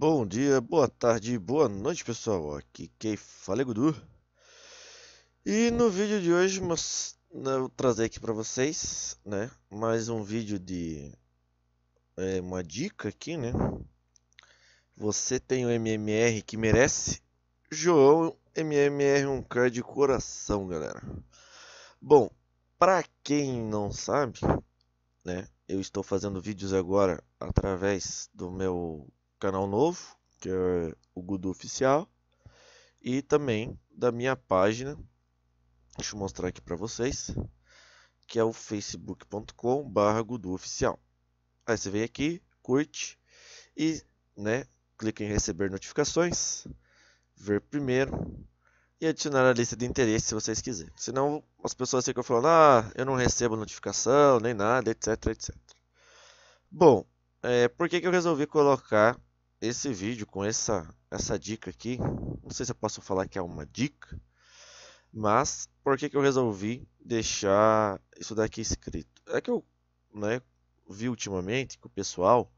Bom dia, boa tarde, boa noite pessoal, aqui quem fala é Gudu E no vídeo de hoje né, eu trazer aqui para vocês né, mais um vídeo de é, uma dica aqui né Você tem o um MMR que merece, João MMR um cara de coração galera Bom, para quem não sabe né, eu estou fazendo vídeos agora através do meu canal novo, que é o Gudu Oficial, e também da minha página. Deixa eu mostrar aqui para vocês, que é o facebookcom barra oficial Aí você vem aqui, curte e, né, clica em receber notificações, ver primeiro e adicionar a lista de interesse se vocês quiserem. Senão as pessoas ficam falando: "Ah, eu não recebo notificação, nem nada, etc, etc". Bom, é, por que, que eu resolvi colocar esse vídeo com essa, essa dica aqui, não sei se eu posso falar que é uma dica, mas por que, que eu resolvi deixar isso daqui escrito? É que eu né, vi ultimamente que o pessoal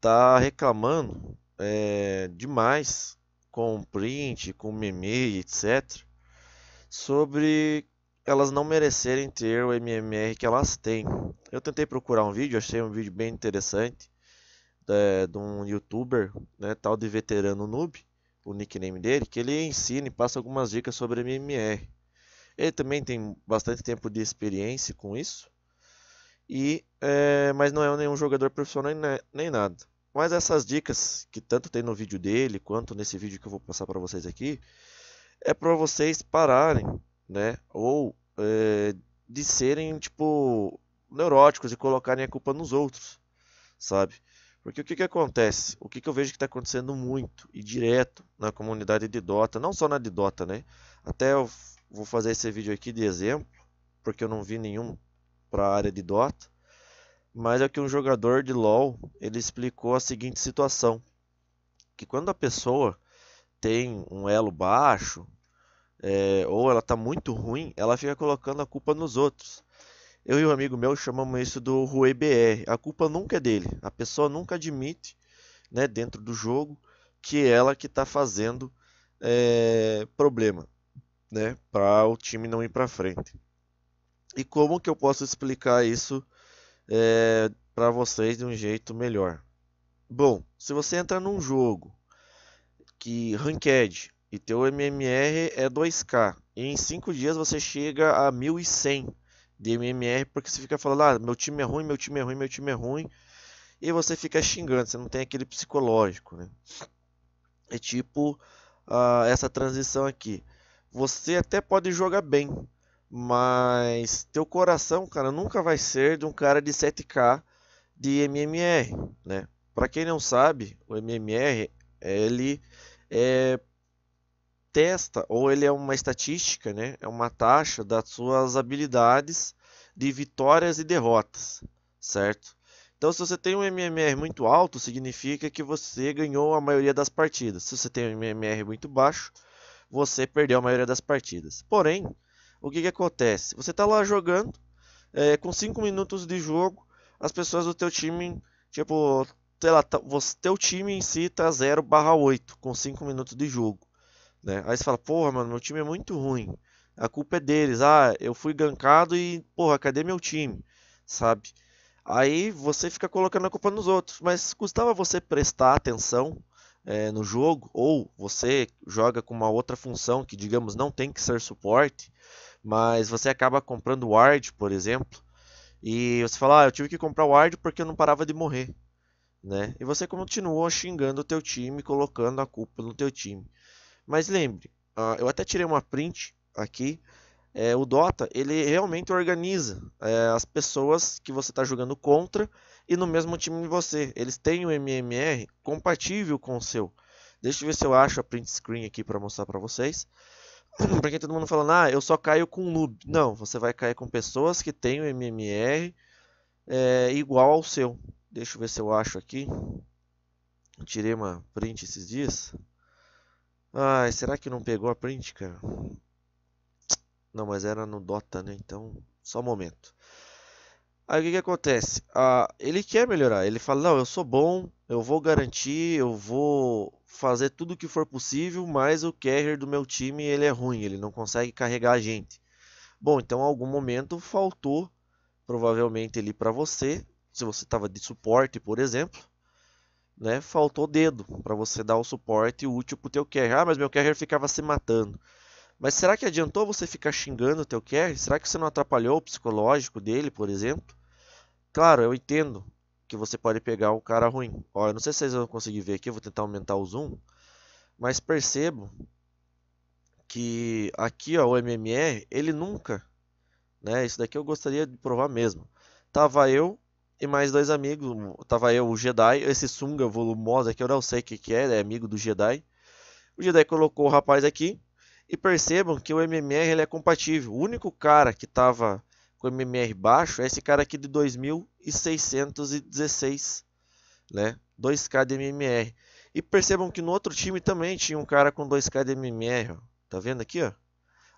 tá reclamando é, demais com print, com meme, etc. Sobre elas não merecerem ter o MMR que elas têm. Eu tentei procurar um vídeo, achei um vídeo bem interessante é, de um youtuber, né, tal de veterano noob, o nickname dele, que ele ensina e passa algumas dicas sobre MMR. Ele também tem bastante tempo de experiência com isso, e é, mas não é nenhum jogador profissional né, nem nada. Mas essas dicas que tanto tem no vídeo dele quanto nesse vídeo que eu vou passar para vocês aqui é para vocês pararem, né? Ou é, de serem tipo neuróticos e colocarem a culpa nos outros, sabe? Porque o que, que acontece? O que, que eu vejo que está acontecendo muito e direto na comunidade de Dota, não só na de Dota, né? Até eu vou fazer esse vídeo aqui de exemplo, porque eu não vi nenhum para a área de Dota. Mas é que um jogador de LoL, ele explicou a seguinte situação. Que quando a pessoa tem um elo baixo, é, ou ela está muito ruim, ela fica colocando a culpa nos outros. Eu e um amigo meu chamamos isso do Rue BR. A culpa nunca é dele. A pessoa nunca admite, né, dentro do jogo, que ela que está fazendo é, problema, né, para o time não ir para frente. E como que eu posso explicar isso é, para vocês de um jeito melhor? Bom, se você entra num jogo que ranked e teu MMR é 2k e em 5 dias você chega a 1100 de MMR, porque você fica falando, ah, meu time é ruim, meu time é ruim, meu time é ruim, e você fica xingando, você não tem aquele psicológico, né? É tipo uh, essa transição aqui. Você até pode jogar bem, mas teu coração, cara, nunca vai ser de um cara de 7k de MMR, né? Para quem não sabe, o MMR ele é testa ou ele é uma estatística, né? É uma taxa das suas habilidades de vitórias e derrotas, certo? Então, se você tem um MMR muito alto, significa que você ganhou a maioria das partidas. Se você tem um MMR muito baixo, você perdeu a maioria das partidas. Porém, o que, que acontece? Você está lá jogando, é, com 5 minutos de jogo, as pessoas do teu time, tipo, sei lá, teu time em si está 0 barra 8, com 5 minutos de jogo. Né? Aí você fala, porra, mano, meu time é muito ruim. A culpa é deles. Ah, eu fui gankado e, porra, cadê meu time? Sabe? Aí você fica colocando a culpa nos outros. Mas custava você prestar atenção é, no jogo, ou você joga com uma outra função que, digamos, não tem que ser suporte, mas você acaba comprando ward, por exemplo, e você fala, ah, eu tive que comprar ward porque eu não parava de morrer, né? E você continuou xingando o teu time, colocando a culpa no teu time. Mas lembre, uh, eu até tirei uma print aqui. É, o Dota ele realmente organiza é, as pessoas que você está jogando contra e no mesmo time de você. Eles têm o MMR compatível com o seu. Deixa eu ver se eu acho a print screen aqui para mostrar para vocês. Porque todo mundo falando, ah, eu só caio com noob. Não, você vai cair com pessoas que têm o MMR é, igual ao seu. Deixa eu ver se eu acho aqui. Tirei uma print esses dias. Ai, será que não pegou a print, cara? Não, mas era no Dota, né? Então, só um momento. Aí o que, que acontece? Ah, ele quer melhorar. Ele fala: Não, eu sou bom, eu vou garantir, eu vou fazer tudo o que for possível, mas o carrier do meu time ele é ruim, ele não consegue carregar a gente. Bom, então em algum momento faltou, provavelmente, ali para você, se você estava de suporte, por exemplo, né, faltou dedo para você dar o suporte útil para o teu carry. Ah, mas meu carrier ficava se matando. Mas será que adiantou você ficar xingando o teu carry? Será que você não atrapalhou o psicológico dele, por exemplo? Claro, eu entendo que você pode pegar um cara ruim. Ó, eu não sei se vocês vão conseguir ver aqui, eu vou tentar aumentar o zoom. Mas percebo que aqui ó, o MMR, ele nunca... Né, isso daqui eu gostaria de provar mesmo. Tava eu e mais dois amigos. Tava eu, o Jedi, esse sunga volumosa que eu não sei o que, que é, é amigo do Jedi. O Jedi colocou o rapaz aqui e percebam que o MMR ele é compatível. O único cara que tava com o MMR baixo é esse cara aqui de 2616, né? 2k de MMR. E percebam que no outro time também tinha um cara com 2k de MMR, ó. tá vendo aqui, ó?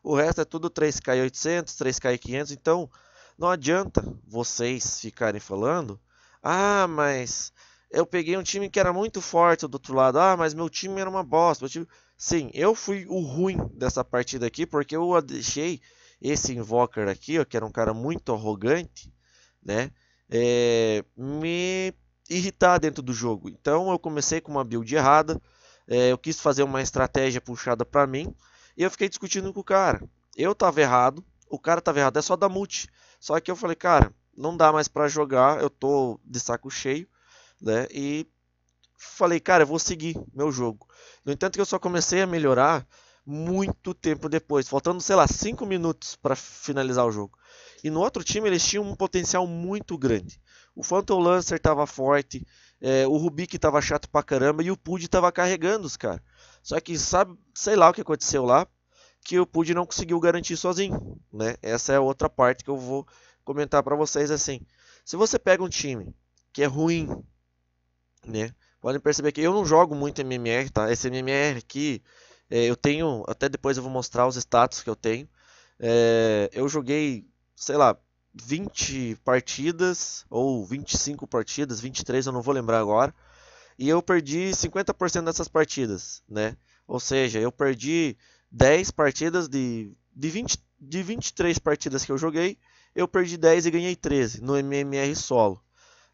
O resto é tudo 3k800, 3k500, então não adianta vocês ficarem falando, ah, mas eu peguei um time que era muito forte do outro lado, ah, mas meu time era uma bosta. Time... Sim, eu fui o ruim dessa partida aqui, porque eu deixei esse Invoker aqui, ó, que era um cara muito arrogante, né, é... me irritar dentro do jogo. Então eu comecei com uma build errada, é, eu quis fazer uma estratégia puxada para mim, e eu fiquei discutindo com o cara. Eu tava errado, o cara tava errado, é só dar multi. Só que eu falei, cara, não dá mais para jogar, eu tô de saco cheio, né? E falei, cara, eu vou seguir meu jogo. No entanto, que eu só comecei a melhorar muito tempo depois, faltando, sei lá, 5 minutos para finalizar o jogo. E no outro time eles tinham um potencial muito grande. O Phantom Lancer tava forte, é, o Rubik tava chato pra caramba e o Pud tava carregando os caras. Só que sabe, sei lá o que aconteceu lá, que o PUD não conseguiu garantir sozinho, né? Essa é outra parte que eu vou comentar para vocês assim. Se você pega um time que é ruim, né? Podem perceber que eu não jogo muito MMR, tá? Esse MMR aqui, é, eu tenho, até depois eu vou mostrar os status que eu tenho. É, eu joguei, sei lá, 20 partidas ou 25 partidas, 23 eu não vou lembrar agora. E eu perdi 50% dessas partidas, né? Ou seja, eu perdi 10 partidas de, de, 20, de 23 partidas que eu joguei, eu perdi 10 e ganhei 13 no MMR solo.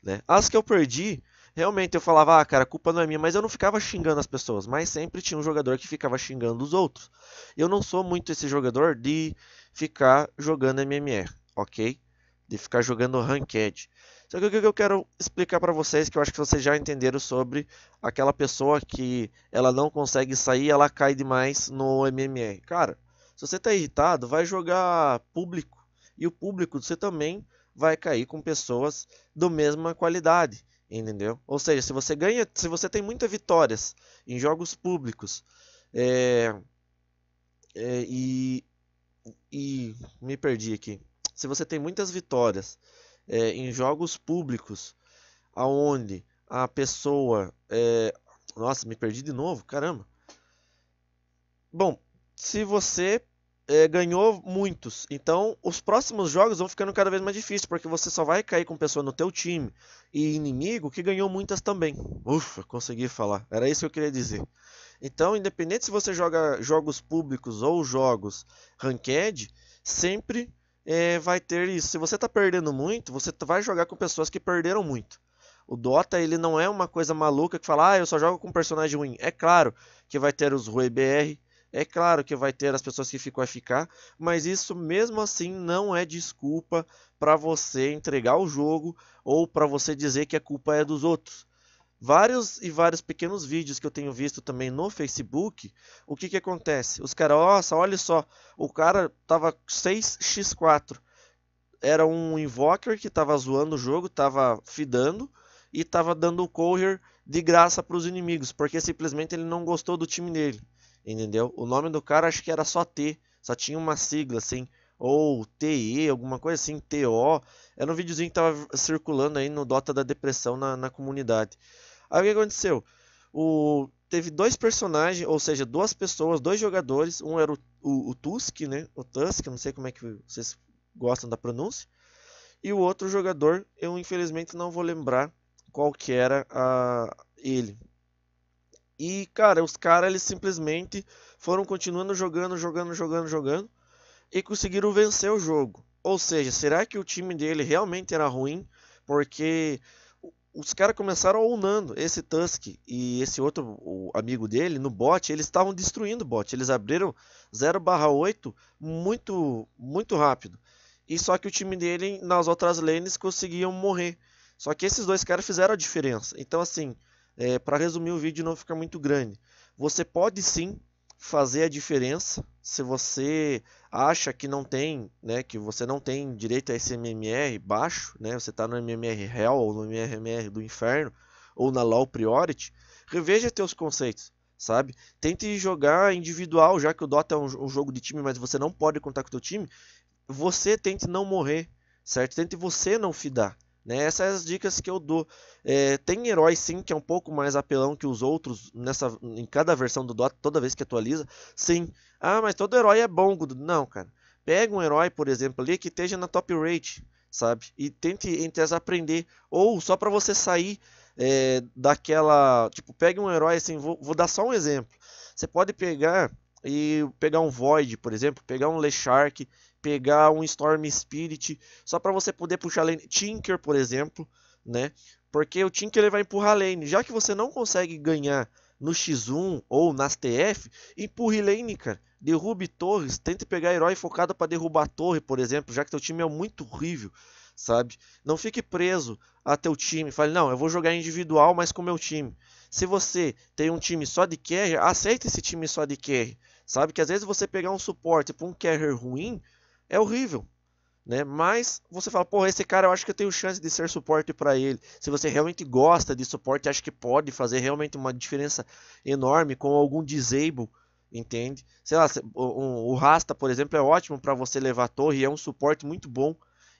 Né? As que eu perdi, realmente eu falava, ah, cara, a culpa não é minha, mas eu não ficava xingando as pessoas, mas sempre tinha um jogador que ficava xingando os outros. Eu não sou muito esse jogador de ficar jogando MMR, ok? De ficar jogando ranked. Só que o que eu quero explicar para vocês, que eu acho que vocês já entenderam sobre aquela pessoa que ela não consegue sair, ela cai demais no MMR. Cara, se você tá irritado, vai jogar público. E o público você também vai cair com pessoas do mesma qualidade, entendeu? Ou seja, se você ganha, se você tem muitas vitórias em jogos públicos, é, é, e, e me perdi aqui. Se você tem muitas vitórias é, em jogos públicos, aonde a pessoa, é... nossa, me perdi de novo, caramba. Bom, se você é, ganhou muitos. Então, os próximos jogos vão ficando cada vez mais difíceis, porque você só vai cair com pessoa no teu time e inimigo que ganhou muitas também. Ufa, consegui falar. Era isso que eu queria dizer. Então, independente se você joga jogos públicos ou jogos ranked, sempre é, vai ter isso. Se você está perdendo muito, você vai jogar com pessoas que perderam muito. O Dota ele não é uma coisa maluca que fala, ah, eu só jogo com personagem ruim. É claro que vai ter os Rui BR, é claro que vai ter as pessoas que ficam a ficar, mas isso mesmo assim não é desculpa para você entregar o jogo ou para você dizer que a culpa é dos outros vários e vários pequenos vídeos que eu tenho visto também no Facebook, o que que acontece? Os caras, nossa, olha só, o cara tava 6x4. Era um invoker que tava zoando o jogo, tava fidando e tava dando o courier de graça para os inimigos, porque simplesmente ele não gostou do time dele, entendeu? O nome do cara acho que era só T, só tinha uma sigla assim, ou TE, alguma coisa assim, TO. Era um videozinho que tava circulando aí no Dota da Depressão na, na comunidade. Aí o que aconteceu? O, teve dois personagens, ou seja, duas pessoas, dois jogadores. Um era o, o, o Tusk, né? O Tusk, não sei como é que vocês gostam da pronúncia. E o outro jogador, eu infelizmente não vou lembrar qual que era a, ele. E, cara, os caras eles simplesmente foram continuando jogando, jogando, jogando, jogando e conseguiram vencer o jogo. Ou seja, será que o time dele realmente era ruim? Porque os caras começaram unando esse Tusk e esse outro amigo dele no bot, eles estavam destruindo o bot. Eles abriram 0/8 muito muito rápido. E só que o time dele nas outras lanes conseguiam morrer. Só que esses dois caras fizeram a diferença. Então assim, é, para resumir o vídeo não fica muito grande. Você pode sim fazer a diferença se você acha que não tem, né, que você não tem direito a esse MMR baixo, né, você está no MMR real ou no MMR do Inferno ou na low Priority, reveja teus conceitos, sabe? Tente jogar individual, já que o Dota é um, um jogo de time, mas você não pode contar com o teu time, você tente não morrer, certo? Tente você não fidar. Né? Essas são as dicas que eu dou. É, tem herói sim que é um pouco mais apelão que os outros nessa, em cada versão do Dota, toda vez que atualiza. Sim. Ah, mas todo herói é bom, Gudu. Não, cara. Pega um herói, por exemplo, ali que esteja na top rate, sabe? E tente entre as aprender. Ou só para você sair é, daquela. Tipo, pegue um herói assim, vou, vou dar só um exemplo. Você pode pegar e pegar um Void, por exemplo, pegar um Le Shark pegar um Storm Spirit, só para você poder puxar lane. Tinker, por exemplo, né? Porque o Tinker ele vai empurrar lane. Já que você não consegue ganhar no X1 ou nas TF, empurre lane, cara. Derrube torres, tente pegar herói focado para derrubar a torre, por exemplo, já que teu time é muito horrível, sabe? Não fique preso a teu time. Fale, não, eu vou jogar individual, mas com meu time. Se você tem um time só de carry, aceita esse time só de carry. Sabe que às vezes você pegar um suporte para um carry ruim, é horrível. Né? Mas você fala, porra, esse cara eu acho que eu tenho chance de ser suporte para ele. Se você realmente gosta de suporte, acho que pode fazer realmente uma diferença enorme com algum disable, entende? Sei lá, o, Rasta, por exemplo, é ótimo para você levar a torre, é um suporte muito bom,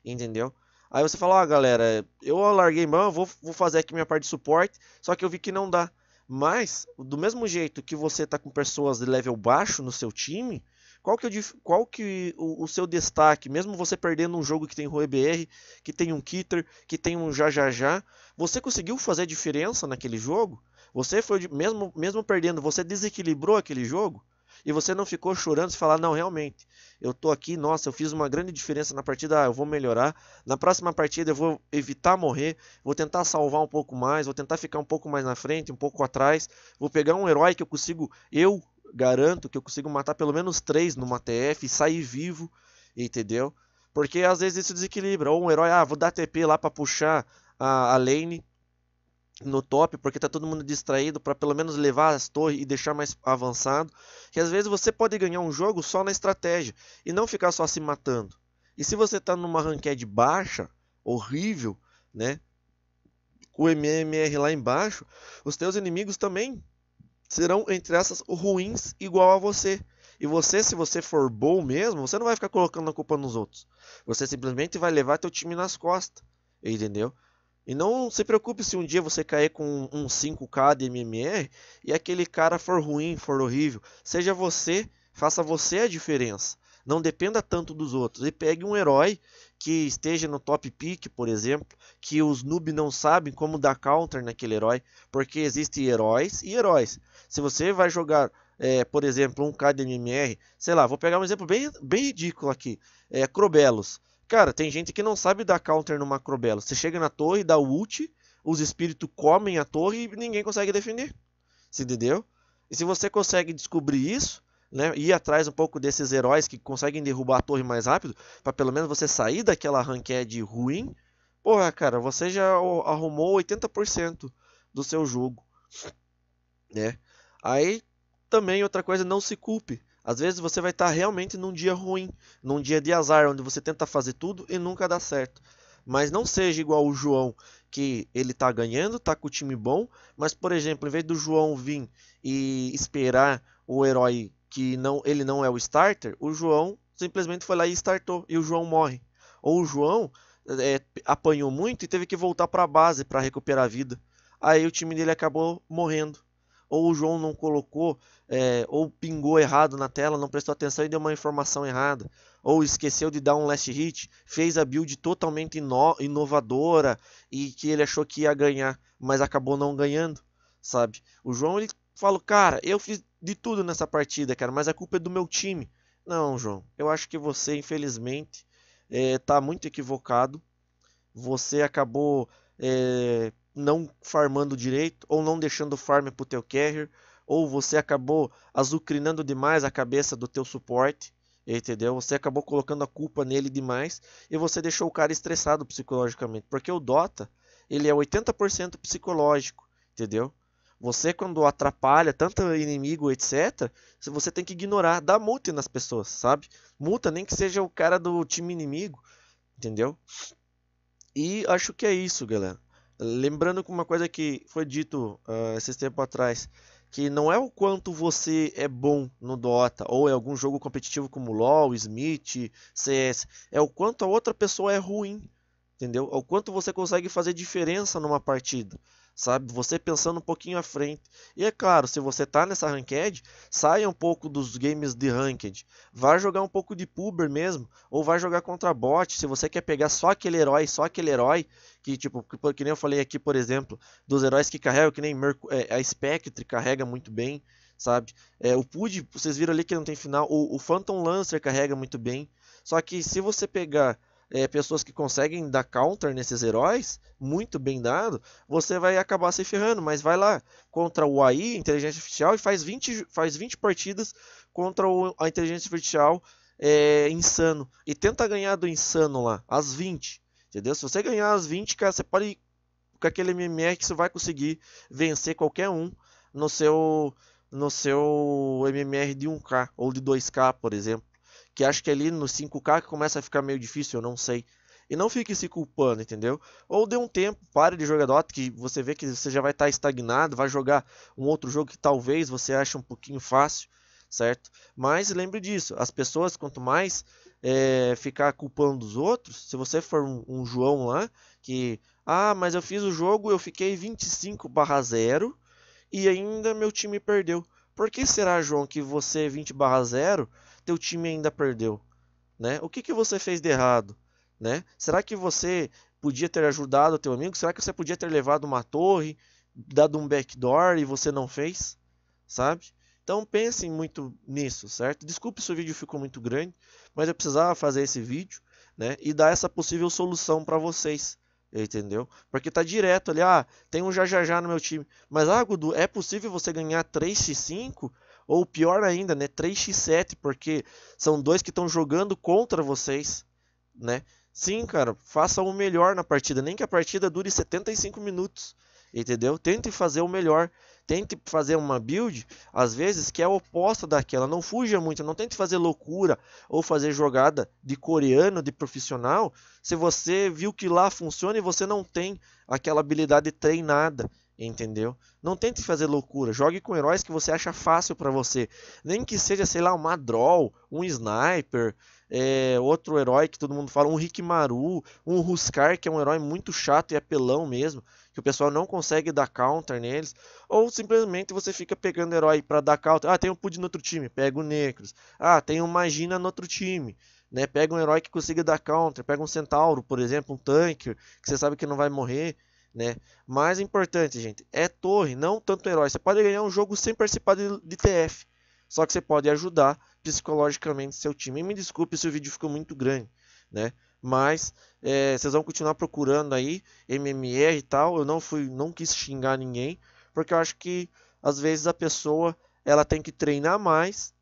entendeu? Aí você fala, ó, ah, galera, eu larguei mão, vou, vou fazer aqui minha parte de suporte, só que eu vi que não dá. Mas, do mesmo jeito que você tá com pessoas de level baixo no seu time, qual que, é o, qual que o, o, seu destaque, mesmo você perdendo um jogo que tem Rui BR, que tem um Kitter, que tem um Já Já Já, você conseguiu fazer diferença naquele jogo? Você foi, mesmo, mesmo perdendo, você desequilibrou aquele jogo? e você não ficou chorando e falar, não, realmente, eu tô aqui, nossa, eu fiz uma grande diferença na partida, ah, eu vou melhorar, na próxima partida eu vou evitar morrer, vou tentar salvar um pouco mais, vou tentar ficar um pouco mais na frente, um pouco atrás, vou pegar um herói que eu consigo, eu, garanto que eu consigo matar pelo menos três numa TF e sair vivo, entendeu? Porque às vezes isso desequilibra. Ou um herói, ah, vou dar TP lá para puxar a, a lane no top, porque tá todo mundo distraído para pelo menos levar as torres e deixar mais avançado. Que às vezes você pode ganhar um jogo só na estratégia e não ficar só se matando. E se você tá numa ranked baixa, horrível, né? O MMR lá embaixo, os teus inimigos também serão, entre essas, ruins igual a você. E você, se você for bom mesmo, você não vai ficar colocando a culpa nos outros. Você simplesmente vai levar teu time nas costas, entendeu? E não se preocupe se um dia você cair com um 5k de MMR e aquele cara for ruim, for horrível. Seja você, faça você a diferença não dependa tanto dos outros. E pegue um herói que esteja no top pick, por exemplo, que os noob não sabem como dar counter naquele herói, porque existem heróis e heróis. Se você vai jogar, é, por exemplo, um kdmr sei lá, vou pegar um exemplo bem, bem ridículo aqui, é, Crobelos. Cara, tem gente que não sabe dar counter numa Crobelos. Você chega na torre, dá ult, os espíritos comem a torre e ninguém consegue defender. Você entendeu? E se você consegue descobrir isso, né, ir atrás um pouco desses heróis que conseguem derrubar a torre mais rápido, para pelo menos você sair daquela ranked ruim, porra, cara, você já arrumou 80% do seu jogo, né? Aí também outra coisa, não se culpe. Às vezes você vai estar tá realmente num dia ruim, num dia de azar, onde você tenta fazer tudo e nunca dá certo. Mas não seja igual o João, que ele tá ganhando, tá com o time bom, mas por exemplo, em vez do João vir e esperar o herói que não, ele não é o starter, o João simplesmente foi lá e startou e o João morre. Ou o João é, apanhou muito e teve que voltar para a base para recuperar a vida. Aí o time dele acabou morrendo. Ou o João não colocou, é, ou pingou errado na tela, não prestou atenção e deu uma informação errada. Ou esqueceu de dar um last hit, fez a build totalmente ino inovadora e que ele achou que ia ganhar, mas acabou não ganhando, sabe? O João ele falo, cara, eu fiz de tudo nessa partida, cara, mas a culpa é do meu time. Não, João, eu acho que você, infelizmente, está eh, muito equivocado. Você acabou é, não farmando direito, ou não deixando o farm pro teu carrier, ou você acabou azucrinando demais a cabeça do teu suporte, entendeu? Você acabou colocando a culpa nele demais, e você deixou o cara estressado psicologicamente, porque o Dota, ele é 80% psicológico, entendeu? Você, quando atrapalha tanto inimigo, etc., você tem que ignorar, dá multa nas pessoas, sabe? Multa, nem que seja o cara do time inimigo, entendeu? E acho que é isso, galera. Lembrando que uma coisa que foi dito uh, esses tempos atrás, que não é o quanto você é bom no Dota ou em algum jogo competitivo como LoL, Smith, CS, é o quanto a outra pessoa é ruim, entendeu? É o quanto você consegue fazer diferença numa partida sabe? Você pensando um pouquinho à frente. E é claro, se você tá nessa ranked, saia um pouco dos games de ranked. Vá jogar um pouco de puber mesmo, ou vai jogar contra bot, se você quer pegar só aquele herói, só aquele herói que tipo, que, que nem eu falei aqui, por exemplo, dos heróis que carregam, que nem é, a Spectre carrega muito bem, sabe? É, o PUD, vocês viram ali que não tem final, o, o Phantom Lancer carrega muito bem. Só que se você pegar é, pessoas que conseguem dar counter nesses heróis, muito bem dado, você vai acabar se ferrando. Mas vai lá contra o AI, inteligência artificial, e faz 20, faz 20 partidas contra o, a inteligência artificial é, insano. E tenta ganhar do insano lá, as 20. Entendeu? Se você ganhar as 20, cara, você pode. Com aquele MMR que você vai conseguir vencer qualquer um no seu no seu MMR de 1K ou de 2K, por exemplo que acho que ali no 5K que começa a ficar meio difícil, eu não sei. E não fique se culpando, entendeu? Ou dê um tempo, pare de jogar Dota, que você vê que você já vai estar tá estagnado, vai jogar um outro jogo que talvez você ache um pouquinho fácil, certo? Mas lembre disso, as pessoas, quanto mais é, ficar culpando os outros, se você for um, um João lá, que, ah, mas eu fiz o jogo, eu fiquei 25 barra 0 e ainda meu time perdeu. Por que será, João, que você 20 é barra 0 teu time ainda perdeu, né? O que que você fez de errado, né? Será que você podia ter ajudado o teu amigo? Será que você podia ter levado uma torre, dado um backdoor e você não fez, sabe? Então pensem muito nisso, certo? Desculpe se o vídeo ficou muito grande, mas eu precisava fazer esse vídeo, né? E dar essa possível solução para vocês, entendeu? Porque tá direto ali, ah, tem um já já já no meu time, mas ah, Gudu, é possível você ganhar 3x5 ou pior ainda, né? 3x7, porque são dois que estão jogando contra vocês, né? Sim, cara, faça o melhor na partida, nem que a partida dure 75 minutos, entendeu? Tente fazer o melhor, tente fazer uma build, às vezes, que é oposta daquela, não fuja muito, não tente fazer loucura ou fazer jogada de coreano, de profissional, se você viu que lá funciona e você não tem aquela habilidade treinada, entendeu? Não tente fazer loucura, jogue com heróis que você acha fácil para você, nem que seja, sei lá, um Madrol, um Sniper, é, outro herói que todo mundo fala, um Rikimaru, um Ruskar, que é um herói muito chato e apelão mesmo, que o pessoal não consegue dar counter neles, ou simplesmente você fica pegando herói para dar counter, ah, tem um Pud no outro time, pega o Necros, ah, tem um Magina no outro time, né, pega um herói que consiga dar counter, pega um Centauro, por exemplo, um Tanker, que você sabe que não vai morrer, né? Mais importante, gente, é torre, não tanto herói. Você pode ganhar um jogo sem participar de, de TF, só que você pode ajudar psicologicamente seu time. E me desculpe se o vídeo ficou muito grande, né? Mas é, vocês vão continuar procurando aí MMR e tal. Eu não fui, não quis xingar ninguém, porque eu acho que às vezes a pessoa ela tem que treinar mais,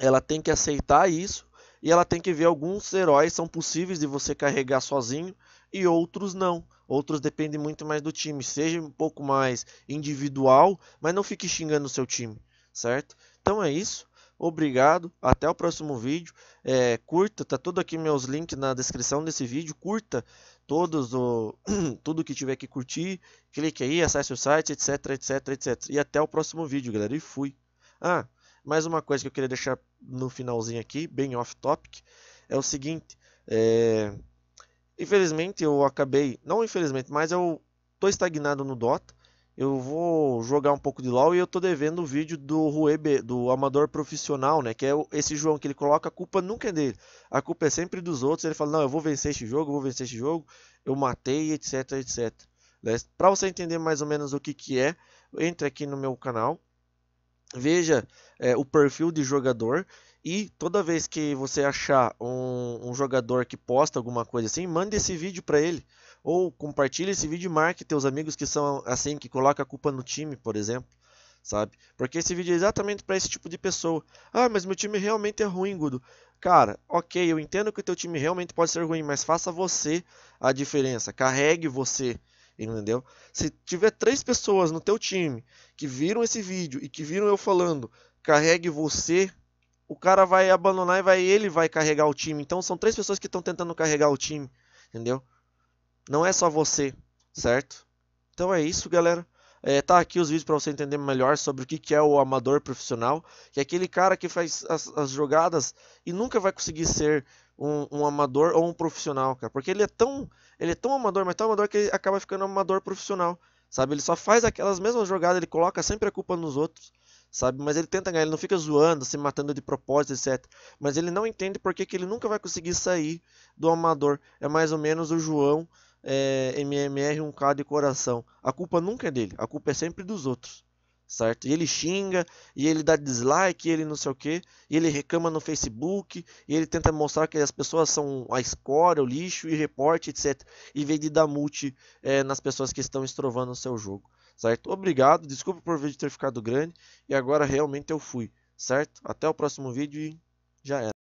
ela tem que aceitar isso e ela tem que ver alguns heróis são possíveis de você carregar sozinho e outros não. Outros dependem muito mais do time. Seja um pouco mais individual, mas não fique xingando o seu time, certo? Então é isso. Obrigado, até o próximo vídeo. É, curta, tá tudo aqui meus links na descrição desse vídeo. Curta todos o tudo que tiver que curtir. Clique aí, acesse o site, etc, etc, etc. E até o próximo vídeo, galera. E fui. Ah, mais uma coisa que eu queria deixar no finalzinho aqui, bem off topic, é o seguinte. É... Infelizmente eu acabei, não infelizmente, mas eu tô estagnado no Dota. Eu vou jogar um pouco de LoL e eu tô devendo o vídeo do Ruebe, do amador profissional, né? Que é esse João que ele coloca a culpa nunca é dele. A culpa é sempre dos outros. Ele fala: "Não, eu vou vencer este jogo, eu vou vencer este jogo. Eu matei, etc, etc." Né? Para você entender mais ou menos o que que é, entre aqui no meu canal, veja é, o perfil de jogador e toda vez que você achar um, um jogador que posta alguma coisa assim, manda esse vídeo para ele. Ou compartilha esse vídeo e marque teus amigos que são assim, que coloca a culpa no time, por exemplo. Sabe? Porque esse vídeo é exatamente para esse tipo de pessoa. Ah, mas meu time realmente é ruim, Gudo. Cara, ok, eu entendo que o teu time realmente pode ser ruim, mas faça você a diferença. Carregue você entendeu? Se tiver três pessoas no teu time que viram esse vídeo e que viram eu falando, carregue você o cara vai abandonar e vai ele vai carregar o time. Então são três pessoas que estão tentando carregar o time, entendeu? Não é só você, certo? Então é isso, galera. É, tá aqui os vídeos para você entender melhor sobre o que, que é o amador profissional, que é aquele cara que faz as, as jogadas e nunca vai conseguir ser um, um, amador ou um profissional, cara, porque ele é tão ele é tão amador, mas tão amador que ele acaba ficando um amador profissional, sabe? Ele só faz aquelas mesmas jogadas, ele coloca sempre a culpa nos outros sabe? Mas ele tenta ganhar, ele não fica zoando, se matando de propósito, etc. Mas ele não entende porque que ele nunca vai conseguir sair do amador. É mais ou menos o João é, eh, MMR 1K de coração. A culpa nunca é dele, a culpa é sempre dos outros. Certo? E ele xinga, e ele dá dislike, e ele não sei o que, e ele reclama no Facebook, e ele tenta mostrar que as pessoas são a escória, o lixo, e reporte, etc. e vem de dar multi é, nas pessoas que estão estrovando o seu jogo certo? Obrigado, desculpa por o vídeo ter ficado grande e agora realmente eu fui, certo? Até o próximo vídeo e já era.